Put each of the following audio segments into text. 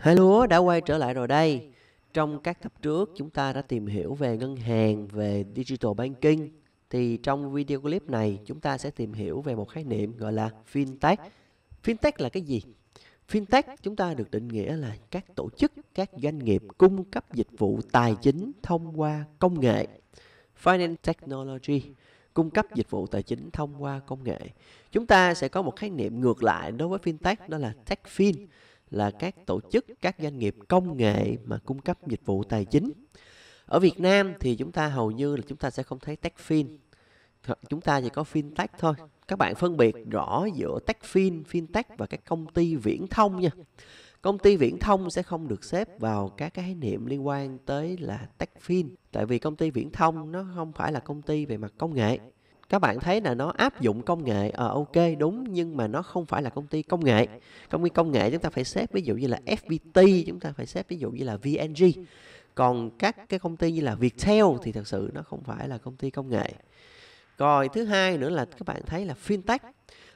Hello, đã quay trở lại rồi đây. Trong các tập trước chúng ta đã tìm hiểu về ngân hàng, về digital banking. Thì trong video clip này chúng ta sẽ tìm hiểu về một khái niệm gọi là fintech. Fintech là cái gì? Fintech chúng ta được định nghĩa là các tổ chức, các doanh nghiệp cung cấp dịch vụ tài chính thông qua công nghệ. Finance technology cung cấp dịch vụ tài chính thông qua công nghệ. Chúng ta sẽ có một khái niệm ngược lại đối với fintech đó là techfin là các tổ chức, các doanh nghiệp công nghệ mà cung cấp dịch vụ tài chính. Ở Việt Nam thì chúng ta hầu như là chúng ta sẽ không thấy techfin. Chúng ta chỉ có fintech thôi. Các bạn phân biệt rõ giữa techfin, fintech và các công ty viễn thông nha. Công ty viễn thông sẽ không được xếp vào các cái khái niệm liên quan tới là phim tại vì công ty viễn thông nó không phải là công ty về mặt công nghệ. Các bạn thấy là nó áp dụng công nghệ à, ok đúng nhưng mà nó không phải là công ty công nghệ. Công ty công nghệ chúng ta phải xếp ví dụ như là FPT, chúng ta phải xếp ví dụ như là VNG. Còn các cái công ty như là Viettel thì thật sự nó không phải là công ty công nghệ. Rồi thứ hai nữa là các bạn thấy là fintech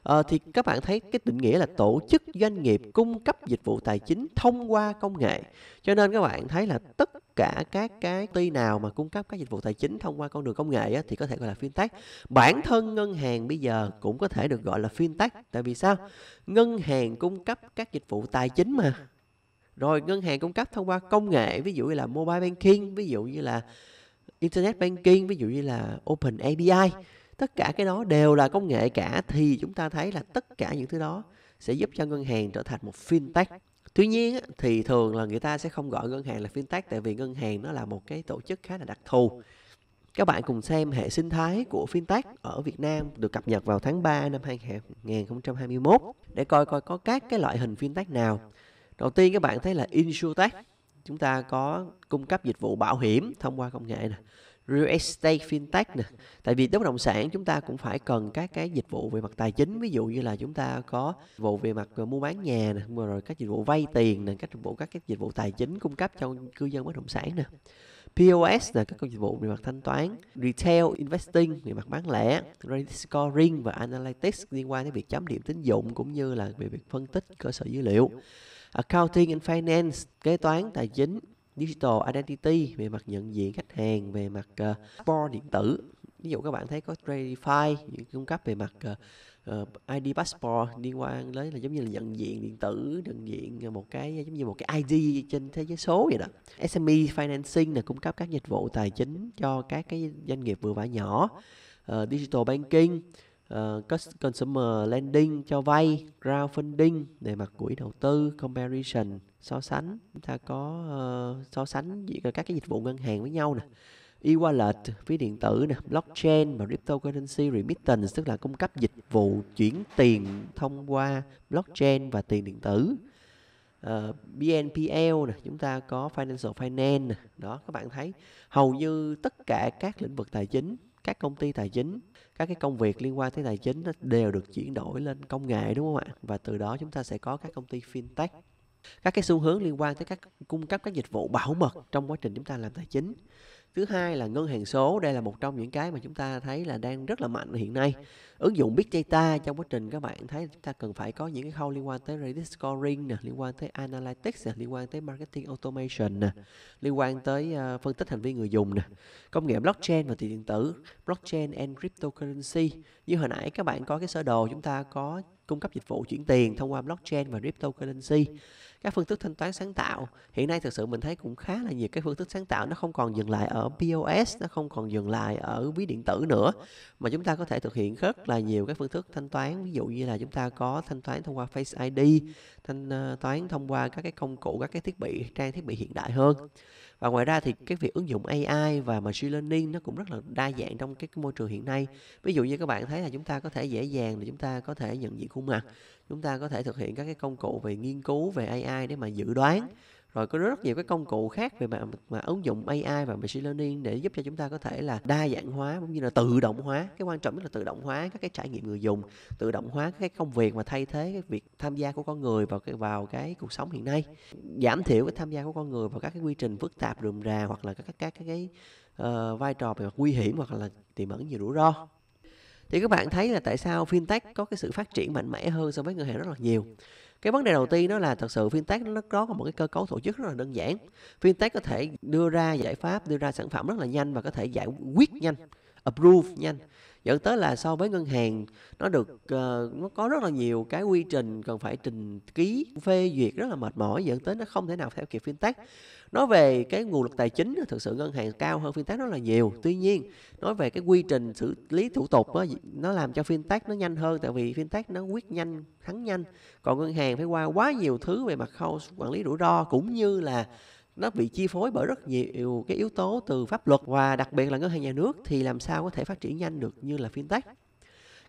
à, thì các bạn thấy cái định nghĩa là tổ chức doanh nghiệp cung cấp dịch vụ tài chính thông qua công nghệ cho nên các bạn thấy là tất cả các cái ty nào mà cung cấp các dịch vụ tài chính thông qua con đường công nghệ á, thì có thể gọi là fintech bản thân ngân hàng bây giờ cũng có thể được gọi là fintech tại vì sao ngân hàng cung cấp các dịch vụ tài chính mà rồi ngân hàng cung cấp thông qua công nghệ ví dụ như là mobile banking ví dụ như là internet banking ví dụ như là open api tất cả cái đó đều là công nghệ cả thì chúng ta thấy là tất cả những thứ đó sẽ giúp cho ngân hàng trở thành một fintech tuy nhiên thì thường là người ta sẽ không gọi ngân hàng là fintech tại vì ngân hàng nó là một cái tổ chức khá là đặc thù các bạn cùng xem hệ sinh thái của fintech ở Việt Nam được cập nhật vào tháng 3 năm 2021 để coi coi có các cái loại hình fintech nào. Đầu tiên các bạn thấy là insurtech, chúng ta có cung cấp dịch vụ bảo hiểm thông qua công nghệ này real estate fintech nè tại vì bất động sản chúng ta cũng phải cần các cái dịch vụ về mặt tài chính ví dụ như là chúng ta có dịch vụ về mặt ờ, mua bán nhà nè rồi các dịch vụ vay tiền nè các dịch vụ các cái dịch vụ tài chính cung cấp cho cư dân bất động sản nè POS là các công dịch vụ về mặt thanh toán, retail investing về mặt bán lẻ, credit scoring và analytics liên quan đến việc chấm điểm tín dụng cũng như là về việc phân tích cơ sở dữ liệu. Accounting and finance, kế toán tài chính, digital identity về mặt nhận diện khách hàng về mặt uh, ờ, passport điện tử ví dụ các bạn thấy có Tradify những cung cấp về mặt uh, ờ, ờ, ID passport liên quan đến là giống như là nhận diện điện tử nhận diện một cái giống như một cái ID trên thế giới số vậy đó SME financing là cung cấp các dịch vụ tài chính cho các cái doanh nghiệp vừa và nhỏ uh, digital banking uh, consumer lending cho vay, crowdfunding về mặt quỹ đầu tư, comparison so sánh chúng ta có uh, so sánh giữa các cái dịch vụ ngân hàng với nhau nè e-wallet ví điện tử nè blockchain và cryptocurrency remittance tức là cung cấp dịch vụ chuyển tiền thông qua blockchain và tiền điện tử uh, ờ, BNPL nè chúng ta có financial finance nè đó các bạn thấy hầu như tất cả các lĩnh vực tài chính các công ty tài chính các cái công việc liên quan tới tài chính nó đều được chuyển đổi lên công nghệ đúng không ạ và từ đó chúng ta sẽ có các công ty fintech các cái xu hướng liên quan tới các cung cấp các dịch vụ bảo mật trong quá trình chúng ta làm tài chính thứ hai là ngân hàng số đây là một trong những cái mà chúng ta thấy là đang rất là mạnh hiện nay ứng dụng big data trong quá trình các bạn thấy chúng ta cần phải có những cái khâu liên quan tới credit scoring nè liên quan tới analytics nè liên quan tới marketing automation nè liên quan tới ờ, phân tích hành vi người dùng nè công nghệ blockchain và tiền điện tử blockchain and cryptocurrency như hồi nãy các bạn có cái sơ đồ chúng ta có cung cấp dịch vụ chuyển tiền thông qua blockchain và cryptocurrency các phương thức thanh toán sáng tạo hiện nay thực sự mình thấy cũng khá là nhiều các phương thức sáng tạo nó không còn dừng lại ở POS nó không còn dừng lại ở ví điện tử nữa mà chúng ta có thể thực hiện rất là nhiều các phương thức thanh toán ví dụ như là chúng ta có thanh toán thông qua Face ID thanh ờ, toán thông qua các cái công cụ các cái thiết bị trang thiết bị hiện đại hơn và ngoài ra thì cái việc ứng dụng AI và machine learning nó cũng rất là đa dạng trong cái, môi trường hiện nay ví dụ như các bạn thấy là chúng ta có thể dễ dàng để chúng ta có thể nhận diện khuôn mặt chúng ta có thể thực hiện các cái công cụ về nghiên cứu về AI để mà dự đoán rồi có rất nhiều cái công cụ khác về mà mà ứng dụng AI và machine learning để giúp cho chúng ta có thể là đa dạng hóa cũng như là tự động hóa cái quan trọng nhất là tự động hóa các cái trải nghiệm người dùng tự động hóa các cái công việc mà thay thế cái việc tham gia của con người vào cái vào cái cuộc sống hiện nay giảm thiểu cái tham gia của con người vào các cái quy trình phức tạp rườm rà hoặc là các các các cái uh, vai trò về mặt nguy hiểm hoặc là tiềm ẩn nhiều rủi ro thì các bạn thấy là tại sao fintech có cái sự phát triển mạnh mẽ hơn so với ngân hàng rất là nhiều cái vấn đề đầu tiên đó là thật sự fintech nó có một cái cơ cấu tổ chức rất là đơn giản fintech có thể đưa ra giải pháp đưa ra sản phẩm rất là nhanh và có thể giải quyết nhanh approve nhanh dẫn tới là so với ngân hàng nó được uh, nó có rất là nhiều cái quy trình cần phải trình ký phê duyệt rất là mệt mỏi dẫn tới nó không thể nào theo kịp fintech nói về cái nguồn lực tài chính thực sự ngân hàng cao hơn fintech rất là nhiều tuy nhiên nói về cái quy trình xử lý thủ tục đó, nó làm cho fintech nó nhanh hơn tại vì fintech nó quyết nhanh thắng nhanh còn ngân hàng phải qua quá nhiều thứ về mặt khâu quản lý rủi ro cũng như là nó bị chi phối bởi rất nhiều cái yếu tố từ pháp luật và đặc biệt là ngân hàng nhà nước thì làm sao có thể phát triển nhanh được như là fintech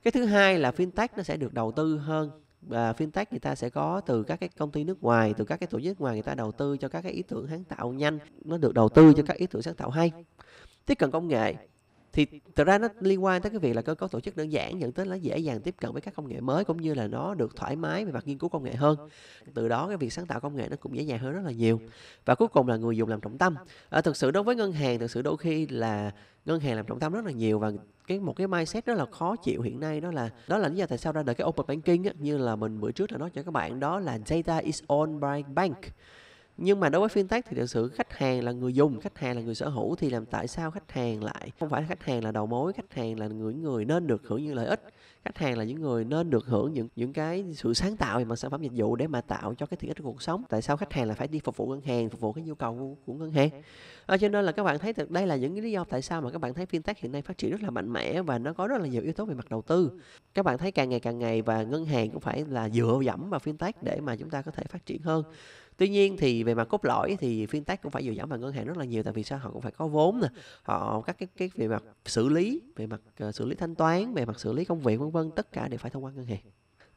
cái thứ hai là fintech nó sẽ được đầu tư hơn và fintech người ta sẽ có từ các cái công ty nước ngoài từ các cái tổ chức ngoài người ta đầu tư cho các cái ý tưởng sáng tạo nhanh nó được đầu tư cho các ý tưởng sáng tạo hay tiếp cận công nghệ thì thực ra nó liên quan tới cái việc là cơ cấu tổ chức đơn giản dẫn tới là dễ dàng tiếp cận với các công nghệ mới cũng như là nó được thoải mái về mặt nghiên cứu công nghệ hơn từ đó cái việc sáng tạo công nghệ nó cũng dễ dàng hơn rất là nhiều và cuối cùng là người dùng làm trọng tâm à, thực sự đối với ngân hàng thực sự đôi khi là ngân hàng làm trọng tâm rất là nhiều và cái một cái mindset rất là khó chịu hiện nay đó là đó là lý do tại sao ra đời cái open banking á, như là mình bữa trước là nói cho các bạn đó là data is owned by bank nhưng mà đối với fintech thì thực sự khách hàng là người dùng khách hàng là người sở hữu thì làm tại sao khách hàng lại không phải khách hàng là đầu mối khách hàng là người người nên được hưởng những lợi ích khách hàng là những người nên được hưởng những những cái sự sáng tạo về mặt sản phẩm dịch vụ để mà tạo cho cái tiện ích của cuộc sống tại sao khách hàng là phải đi phục vụ ngân hàng phục vụ cái nhu cầu của, của ngân hàng à, cho nên là các bạn thấy thực đây là những cái lý do tại sao mà các bạn thấy fintech hiện nay phát triển rất là mạnh mẽ và nó có rất là nhiều yếu tố về mặt đầu tư các bạn thấy càng ngày càng ngày và ngân hàng cũng phải là dựa dẫm vào fintech để mà chúng ta có thể phát triển hơn tuy nhiên thì về mặt cốt lõi thì fintech cũng phải dựa dẫm vào ngân hàng rất là nhiều tại vì sao họ cũng phải có vốn nè họ các cái cái về mặt xử lý về mặt ờ, xử lý thanh toán về mặt xử lý công việc vân vân tất cả đều phải thông qua ngân hàng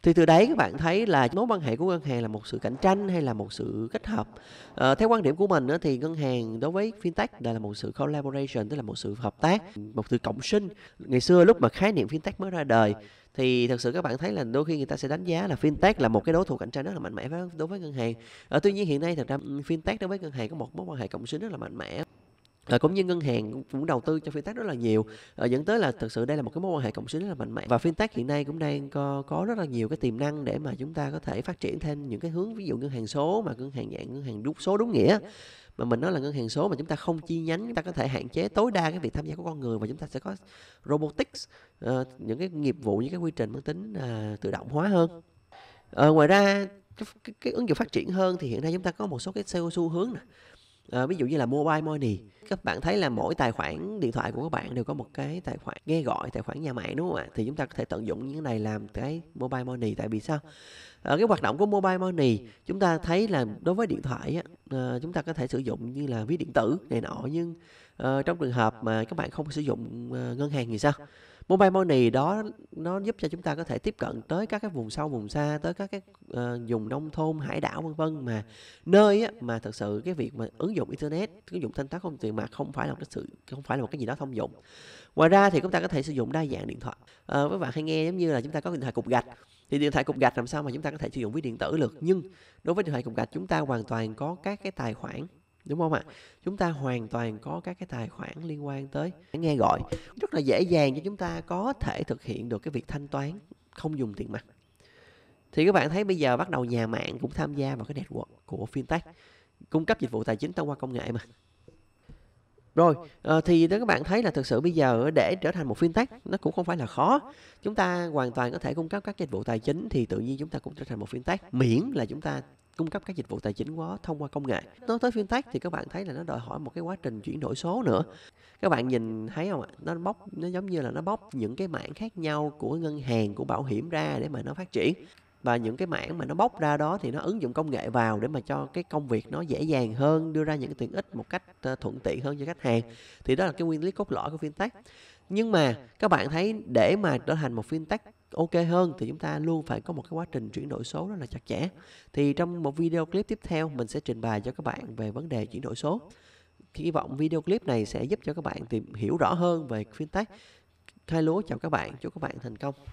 thì từ đấy các bạn thấy là mối quan hệ của ngân hàng là một sự cạnh tranh hay là một sự kết hợp à, theo quan điểm của mình thì ngân hàng đối với fintech là một sự collaboration tức là một sự hợp tác một sự cộng sinh ngày xưa lúc mà khái niệm fintech mới ra đời thì thật sự các bạn thấy là đôi khi người ta sẽ đánh giá là fintech là một cái đối thủ cạnh tranh rất là mạnh mẽ đối với ngân hàng à, tuy nhiên hiện nay thật ra ừ, fintech đối với ngân hàng có một mối quan hệ cộng sinh rất là mạnh mẽ À, cũng như ngân hàng cũng đầu tư cho fintech rất là nhiều à, dẫn tới là thực sự đây là một cái mối quan hệ cộng sinh rất là mạnh mẽ và fintech hiện nay cũng đang có, có rất là nhiều cái tiềm năng để mà chúng ta có thể phát triển thêm những cái hướng ví dụ ngân hàng số mà ngân hàng dạng ngân hàng đúng số đúng nghĩa mà mình nói là ngân hàng số mà chúng ta không chi nhánh chúng ta có thể hạn chế tối đa cái việc tham gia của con người và chúng ta sẽ có robotics uh, những cái nghiệp vụ những cái quy trình mang tính uh, tự động hóa hơn uh, ngoài ra cái, cái, cái ứng dụng phát triển hơn thì hiện nay chúng ta có một số cái xu hướng nè à, ví dụ như là mobile money các bạn thấy là mỗi tài khoản điện thoại của các bạn đều có một cái tài khoản nghe gọi tài khoản nhà mạng đúng không ạ thì chúng ta có thể tận dụng những cái này làm cái mobile money tại vì sao ở ờ, cái hoạt động của mobile money chúng ta thấy là đối với điện thoại á, ờ, chúng ta có thể sử dụng như là ví điện tử này nọ nhưng Ờ, trong trường hợp mà các bạn không sử dụng ờ, ngân hàng thì sao? Mobile money đó nó giúp cho chúng ta có thể tiếp cận tới các cái vùng sâu vùng xa, tới các cái ờ, vùng nông thôn, hải đảo vân vân mà nơi á, mà thật sự cái việc mà ứng dụng internet, ứng dụng thanh toán không tiền mặt không phải là một cái sự không phải là một cái gì đó thông dụng. Ngoài ra thì chúng ta có thể sử dụng đa dạng điện thoại. Ờ, các bạn hay nghe giống như là chúng ta có điện thoại cục gạch thì điện thoại cục gạch làm sao mà chúng ta có thể sử dụng ví điện tử được nhưng đối với điện thoại cục gạch chúng ta hoàn toàn có các cái tài khoản đúng không ạ chúng ta hoàn toàn có các cái tài khoản liên quan tới nghe gọi rất là dễ dàng cho chúng ta có thể thực hiện được cái việc thanh toán không dùng tiền mặt thì các bạn thấy bây giờ bắt đầu nhà mạng cũng tham gia vào cái network của fintech cung cấp dịch vụ tài chính thông qua công nghệ mà rồi ờ, thì đó các bạn thấy là thực sự bây giờ để trở thành một fintech nó cũng không phải là khó chúng ta hoàn toàn có thể cung cấp các dịch vụ tài chính thì tự nhiên chúng ta cũng trở thành một fintech miễn là chúng ta cung cấp các dịch vụ tài chính quá thông qua công nghệ nói tới fintech thì các bạn thấy là nó đòi hỏi một cái quá trình chuyển đổi số nữa các bạn nhìn thấy không ạ nó bóc nó giống như là nó bóc những cái mảng khác nhau của ngân hàng của bảo hiểm ra để mà nó phát triển và những cái mảng mà nó bóc ra đó thì nó ứng dụng công nghệ vào để mà cho cái công việc nó dễ dàng hơn đưa ra những cái tiện ích một cách ờ, thuận tiện hơn cho khách hàng thì đó là cái nguyên lý cốt lõi của fintech nhưng mà các bạn thấy để mà trở thành một fintech ok hơn thì chúng ta luôn phải có một cái quá trình chuyển đổi số rất là chặt chẽ thì trong một video clip tiếp theo mình sẽ trình bày cho các bạn về vấn đề chuyển đổi số hy vọng video clip này sẽ giúp cho các bạn tìm hiểu rõ hơn về fintech khai lúa chào các bạn chúc các bạn thành công